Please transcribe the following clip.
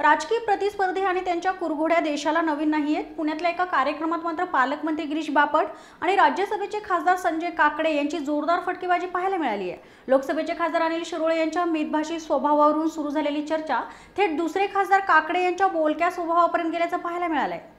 राजकीय प्रतिस्पर्धी आणि त्यांच्या कुरघोड्या देशाला नवीन नाही आहेत पुण्यातल्या एका कार्यक्रमात मात्र पालकमंत्री गिरीश बापट आणि राज्यसभेचे खासदार संजय काकडे यांची जोरदार फटकेबाजी पाहायला मिळाली आहे लोकसभेचे खासदार अनिल शिरोळे यांच्या मितभाषी स्वभावावरून सुरू झालेली चर्चा थेट दुसरे खासदार काकडे यांच्या बोलक्या स्वभावापर्यंत गेल्याचं पाहायला मिळालं आहे